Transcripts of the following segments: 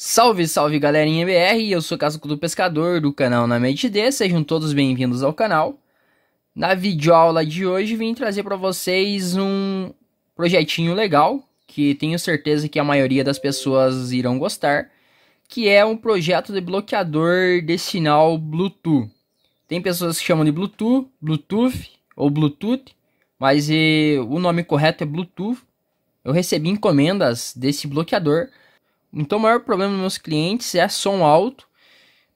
Salve, salve galerinha BR, eu sou Casco do Pescador do canal Na Mente D, sejam todos bem-vindos ao canal. Na videoaula de hoje vim trazer para vocês um projetinho legal, que tenho certeza que a maioria das pessoas irão gostar, que é um projeto de bloqueador de sinal Bluetooth. Tem pessoas que chamam de Bluetooth, Bluetooth ou Bluetooth, mas e, eh, o nome correto é Bluetooth. Eu recebi encomendas desse bloqueador, então, o maior problema dos meus clientes é som alto,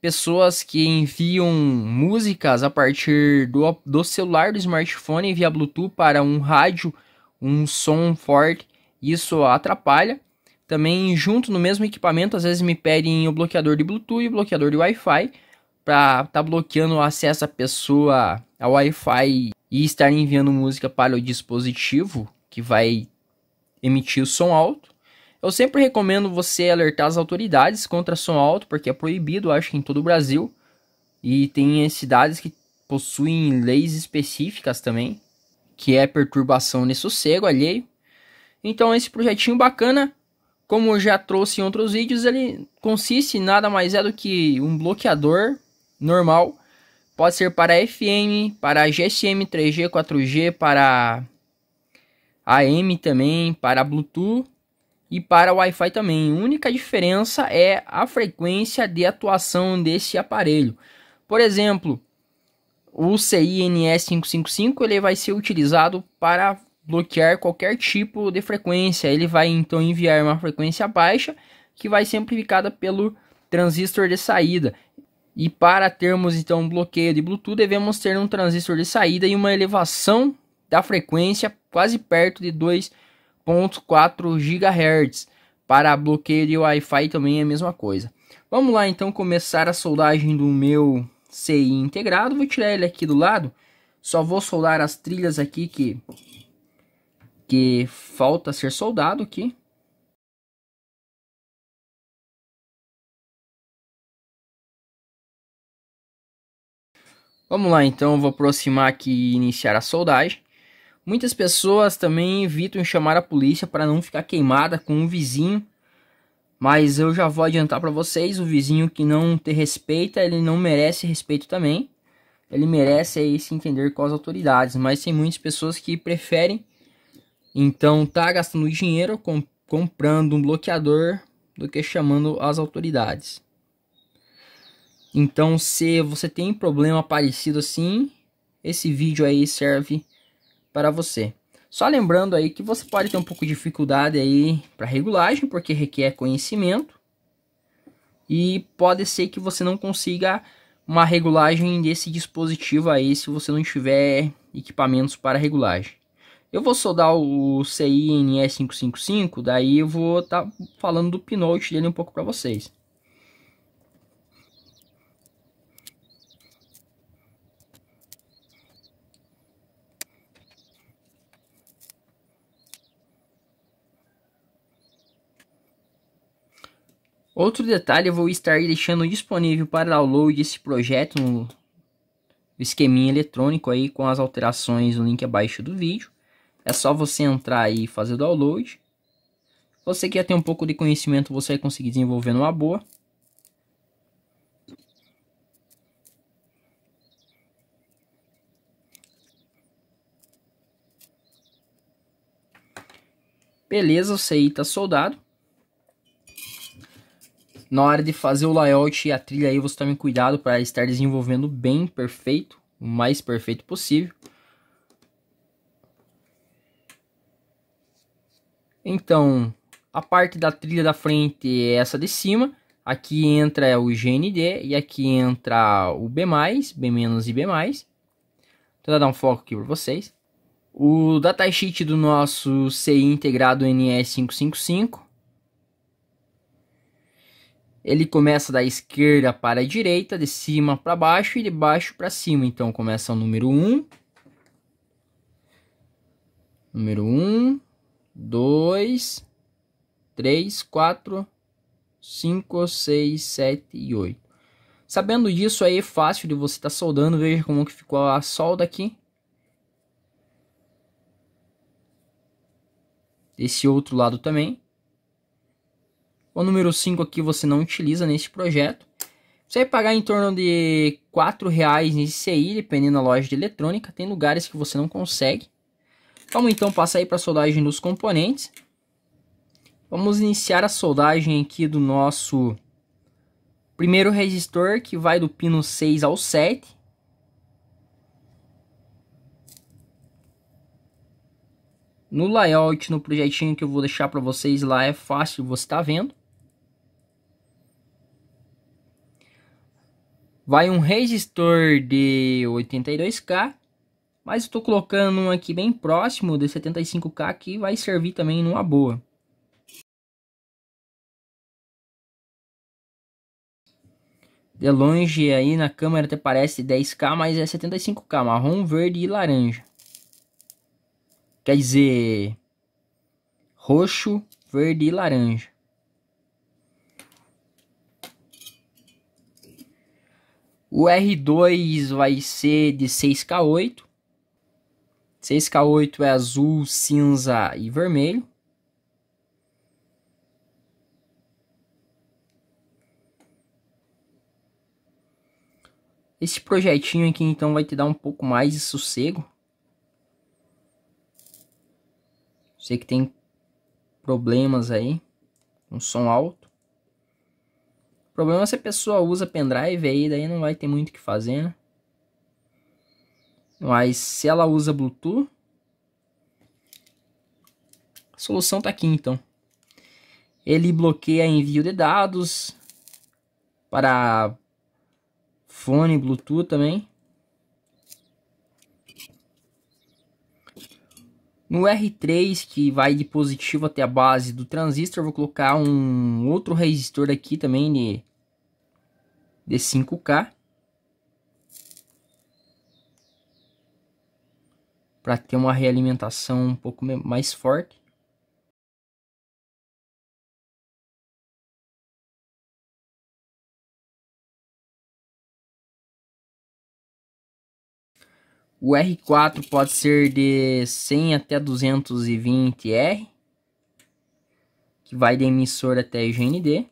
pessoas que enviam músicas a partir do, do celular, do smartphone, via Bluetooth para um rádio, um som forte, isso atrapalha. Também, junto no mesmo equipamento, às vezes me pedem o bloqueador de Bluetooth e o bloqueador de Wi-Fi para tá bloqueando o acesso à pessoa ao Wi-Fi e estar enviando música para o dispositivo que vai emitir o som alto. Eu sempre recomendo você alertar as autoridades contra som alto, porque é proibido, acho que em todo o Brasil. E tem cidades que possuem leis específicas também, que é perturbação de sossego alheio. Então esse projetinho bacana, como eu já trouxe em outros vídeos, ele consiste nada mais é do que um bloqueador normal. Pode ser para FM, para GSM, 3G, 4G, para AM também, para Bluetooth e para Wi-Fi também. A única diferença é a frequência de atuação desse aparelho. Por exemplo, o CINS555 ele vai ser utilizado para bloquear qualquer tipo de frequência. Ele vai então enviar uma frequência baixa que vai ser amplificada pelo transistor de saída. E para termos então um bloqueio de Bluetooth, devemos ter um transistor de saída e uma elevação da frequência quase perto de 2 1.4 GHz. Para bloqueio de Wi-Fi também é a mesma coisa. Vamos lá então começar a soldagem do meu CI integrado. Vou tirar ele aqui do lado. Só vou soldar as trilhas aqui que, que falta ser soldado aqui. Vamos lá então, vou aproximar aqui e iniciar a soldagem. Muitas pessoas também evitam chamar a polícia para não ficar queimada com um vizinho. Mas eu já vou adiantar para vocês, o vizinho que não te respeita, ele não merece respeito também. Ele merece aí se entender com as autoridades, mas tem muitas pessoas que preferem então tá gastando dinheiro com, comprando um bloqueador do que chamando as autoridades. Então, se você tem problema parecido assim, esse vídeo aí serve para você. Só lembrando aí que você pode ter um pouco de dificuldade aí para regulagem, porque requer conhecimento. E pode ser que você não consiga uma regulagem desse dispositivo aí se você não tiver equipamentos para regulagem. Eu vou soldar o CINE555, daí eu vou estar tá falando do pinote dele um pouco para vocês. Outro detalhe, eu vou estar deixando disponível para download esse projeto no esqueminha eletrônico aí com as alterações no link abaixo do vídeo. É só você entrar aí e fazer download. Você que já tem um pouco de conhecimento, você vai conseguir desenvolver numa boa. Beleza, você aí tá soldado. Na hora de fazer o layout e a trilha aí, você tome cuidado para estar desenvolvendo bem, perfeito, o mais perfeito possível. Então, a parte da trilha da frente é essa de cima. Aqui entra o GND e aqui entra o B+, B- e B+. Então, vou dar um foco aqui para vocês. O datasheet do nosso CI integrado NE555 ele começa da esquerda para a direita, de cima para baixo e de baixo para cima. Então começa o número 1. Número 1, 2, 3, 4, 5, 6, 7 e 8. Sabendo disso aí é fácil de você estar tá soldando. Veja como que ficou a solda aqui. Esse outro lado também. O número 5 aqui você não utiliza nesse projeto. Você vai pagar em torno de R$ reais nesse ICI, dependendo da loja de eletrônica. Tem lugares que você não consegue. Vamos então passar aí para a soldagem dos componentes. Vamos iniciar a soldagem aqui do nosso primeiro resistor, que vai do pino 6 ao 7. No layout, no projetinho que eu vou deixar para vocês lá, é fácil, você está vendo. vai um resistor de 82K, mas estou colocando um aqui bem próximo de 75K que vai servir também numa boa. De longe aí na câmera até parece 10K, mas é 75K, marrom, verde e laranja. Quer dizer, roxo, verde e laranja. O R2 vai ser de 6K8. 6K8 é azul, cinza e vermelho. Esse projetinho aqui então vai te dar um pouco mais de sossego. Sei que tem problemas aí, um som alto. O problema é se a pessoa usa pendrive aí, daí não vai ter muito o que fazer, né? Mas se ela usa Bluetooth, a solução tá aqui então. Ele bloqueia envio de dados para fone Bluetooth também. No R3, que vai de positivo até a base do transistor, vou colocar um outro resistor aqui também de, de 5K. Para ter uma realimentação um pouco mais forte. O R4 pode ser de 100 até 220R, que vai de emissor até GND.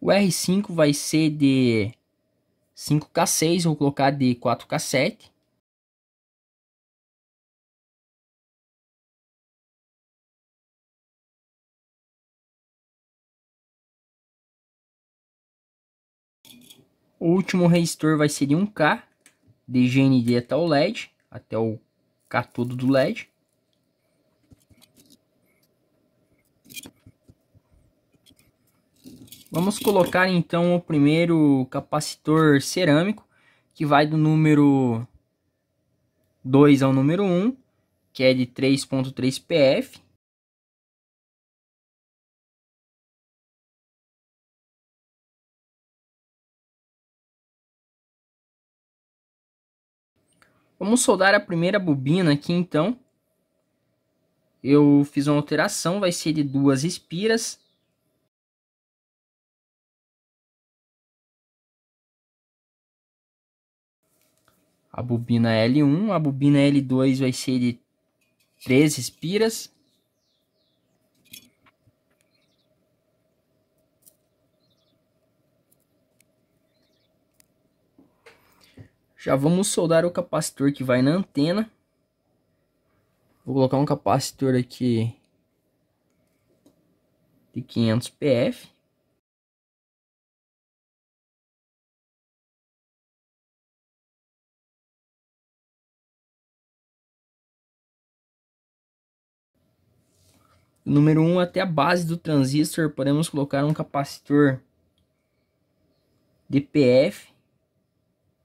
O R5 vai ser de 5K6, vou colocar de 4K7. O último resistor vai ser de 1K, de GND até o LED, até o catodo do LED. Vamos colocar então o primeiro capacitor cerâmico, que vai do número 2 ao número 1, que é de 3.3 PF. Vamos soldar a primeira bobina aqui então. Eu fiz uma alteração, vai ser de duas espiras. A bobina L1, a bobina L2 vai ser de três espiras. Já vamos soldar o capacitor que vai na antena. Vou colocar um capacitor aqui de 500 PF. número 1 um, até a base do transistor, podemos colocar um capacitor de PF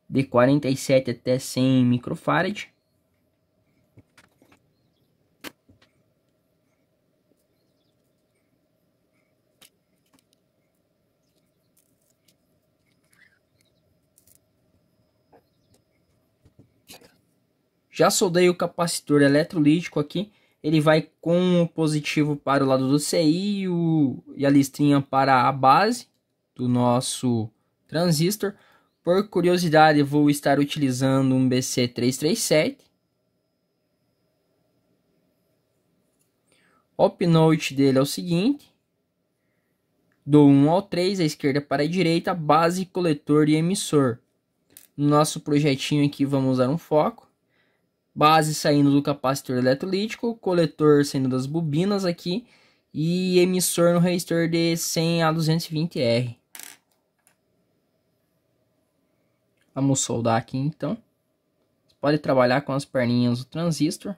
de 47 até 100 microfarad. Já soldei o capacitor eletrolítico aqui. Ele vai com o positivo para o lado do CI e, o, e a listrinha para a base do nosso transistor. Por curiosidade, vou estar utilizando um BC337. O pinote dele é o seguinte. Do 1 ao 3, à esquerda para a direita, base, coletor e emissor. No nosso projetinho aqui, vamos usar um foco. Base saindo do capacitor eletrolítico, coletor saindo das bobinas aqui e emissor no resistor de 100 a 220R. Vamos soldar aqui então. Você pode trabalhar com as perninhas do transistor.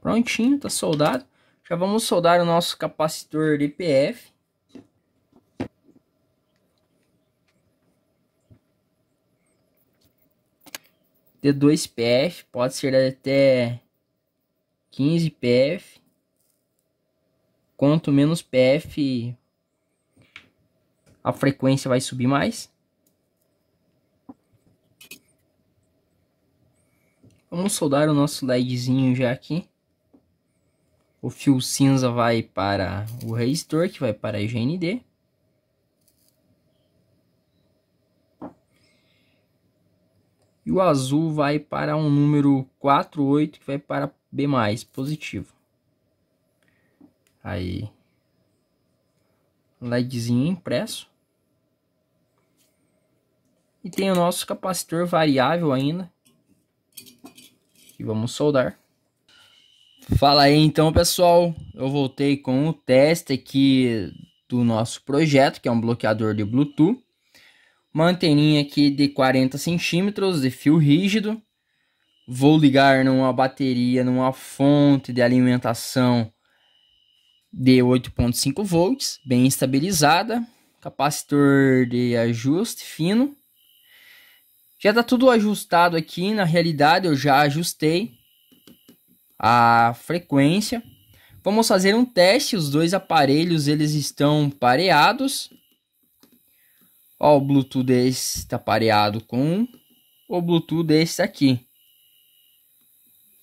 Prontinho, tá soldado. Já vamos soldar o nosso capacitor EPF. de 2 PF, pode ser até 15 PF. Quanto menos PF, a frequência vai subir mais. Vamos soldar o nosso LEDzinho já aqui. O fio cinza vai para o resistor, que vai para a GND. E o azul vai para um número 48, que vai para B+, positivo. Aí. LEDzinho impresso. E tem o nosso capacitor variável ainda. Que vamos soldar. Fala aí então pessoal, eu voltei com o teste aqui do nosso projeto, que é um bloqueador de Bluetooth uma anteninha aqui de 40 centímetros de fio rígido. Vou ligar numa bateria, numa fonte de alimentação de 8.5 volts, bem estabilizada, capacitor de ajuste fino. Já está tudo ajustado aqui, na realidade eu já ajustei a frequência. Vamos fazer um teste, os dois aparelhos eles estão pareados. Ó, o Bluetooth desse está pareado com o Bluetooth desse aqui.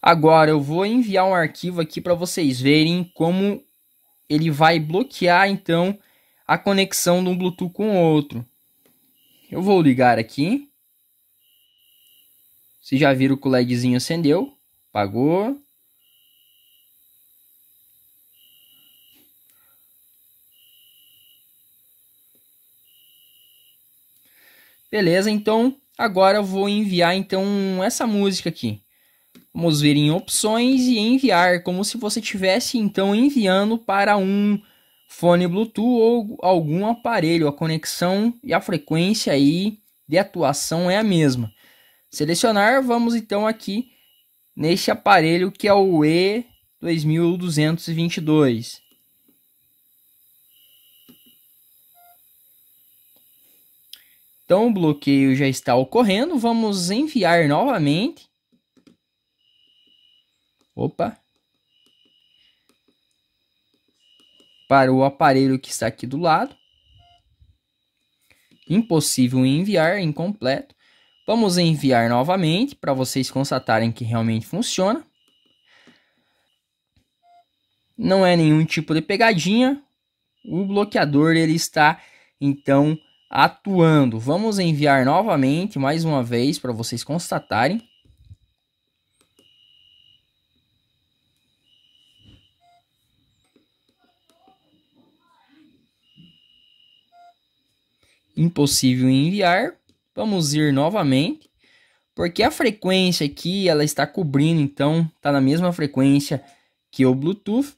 Agora eu vou enviar um arquivo aqui para vocês verem como ele vai bloquear então a conexão de um Bluetooth com outro. Eu vou ligar aqui. Vocês já viram que o LEDzinho acendeu, apagou. Beleza, então agora eu vou enviar então essa música aqui. Vamos ver em opções e enviar, como se você estivesse então enviando para um fone Bluetooth ou algum aparelho. A conexão e a frequência aí de atuação é a mesma. Selecionar, vamos então aqui neste aparelho que é o E2222. Então o bloqueio já está ocorrendo. Vamos enviar novamente. Opa. Para o aparelho que está aqui do lado. Impossível enviar, incompleto. Vamos enviar novamente para vocês constatarem que realmente funciona. Não é nenhum tipo de pegadinha. O bloqueador ele está então atuando. Vamos enviar novamente, mais uma vez, para vocês constatarem. Impossível enviar. Vamos ir novamente, porque a frequência aqui ela está cobrindo, então está na mesma frequência que o Bluetooth.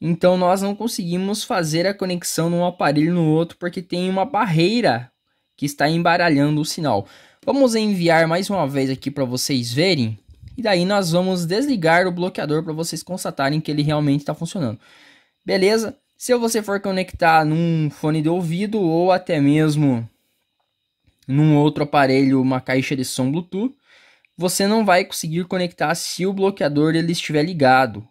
Então nós não conseguimos fazer a conexão num aparelho no outro porque tem uma barreira que está embaralhando o sinal. Vamos enviar mais uma vez aqui para vocês verem. E daí nós vamos desligar o bloqueador para vocês constatarem que ele realmente está funcionando. Beleza? Se você for conectar num fone de ouvido ou até mesmo num outro aparelho, uma caixa de som Bluetooth, você não vai conseguir conectar se o bloqueador ele estiver ligado.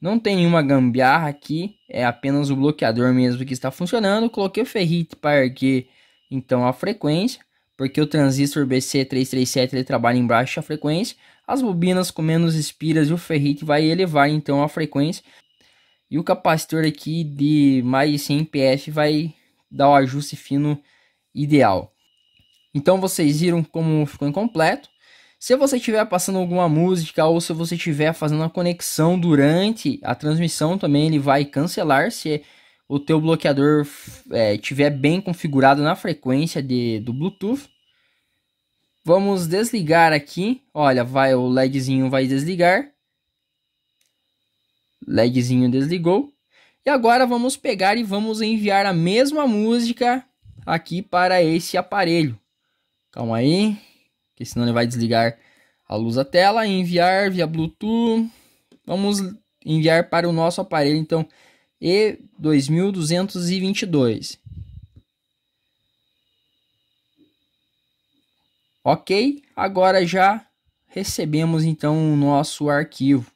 Não tem nenhuma gambiarra aqui, é apenas o bloqueador mesmo que está funcionando. Coloquei o ferrite para erguer então a frequência, porque o transistor BC337 ele trabalha em baixa frequência. As bobinas com menos espiras e o ferrite vai elevar então a frequência. E o capacitor aqui de mais de 100 PF vai dar o ajuste fino ideal. Então vocês viram como ficou incompleto. Se você estiver passando alguma música ou se você estiver fazendo uma conexão durante a transmissão também, ele vai cancelar se o teu bloqueador é, tiver bem configurado na frequência de, do Bluetooth. Vamos desligar aqui. Olha, vai o LEDzinho vai desligar. LEDzinho desligou. E agora vamos pegar e vamos enviar a mesma música aqui para esse aparelho. Calma aí porque senão ele vai desligar a luz da tela, enviar via Bluetooth. Vamos enviar para o nosso aparelho, então, E2222. Ok, agora já recebemos então o nosso arquivo.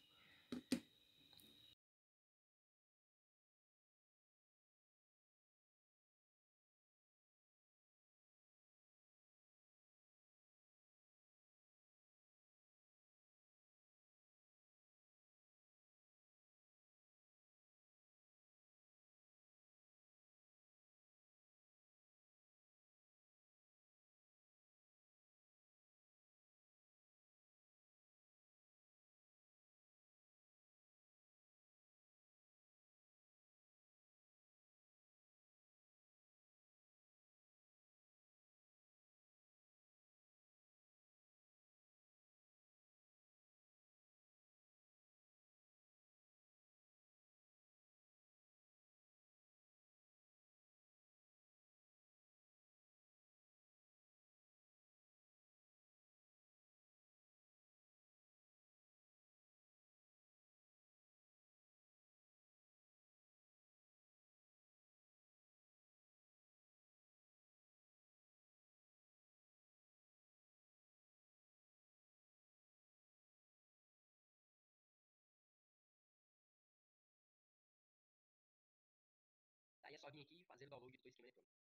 só vim aqui fazer o download do teu esquema eletrônico